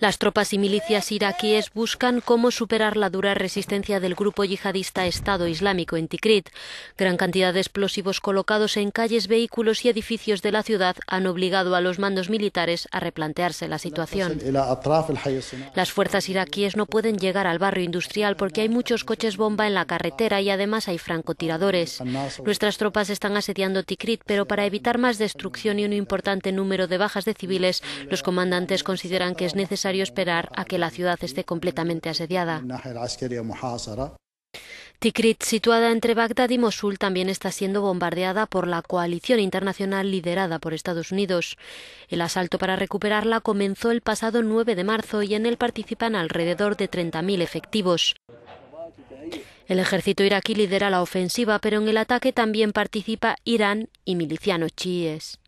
Las tropas y milicias iraquíes buscan cómo superar la dura resistencia del grupo yihadista Estado Islámico en Tikrit. Gran cantidad de explosivos colocados en calles, vehículos y edificios de la ciudad han obligado a los mandos militares a replantearse la situación. Las fuerzas iraquíes no pueden llegar al barrio industrial porque hay muchos coches bomba en la carretera y además hay francotiradores. Nuestras tropas están asediando Tikrit, pero para evitar más destrucción y un importante número de bajas de civiles, los comandantes consideran que es necesario esperar a que la ciudad esté completamente asediada. Tikrit, situada entre Bagdad y Mosul, también está siendo bombardeada por la coalición internacional liderada por Estados Unidos. El asalto para recuperarla comenzó el pasado 9 de marzo y en él participan alrededor de 30.000 efectivos. El ejército iraquí lidera la ofensiva, pero en el ataque también participa Irán y milicianos chiíes.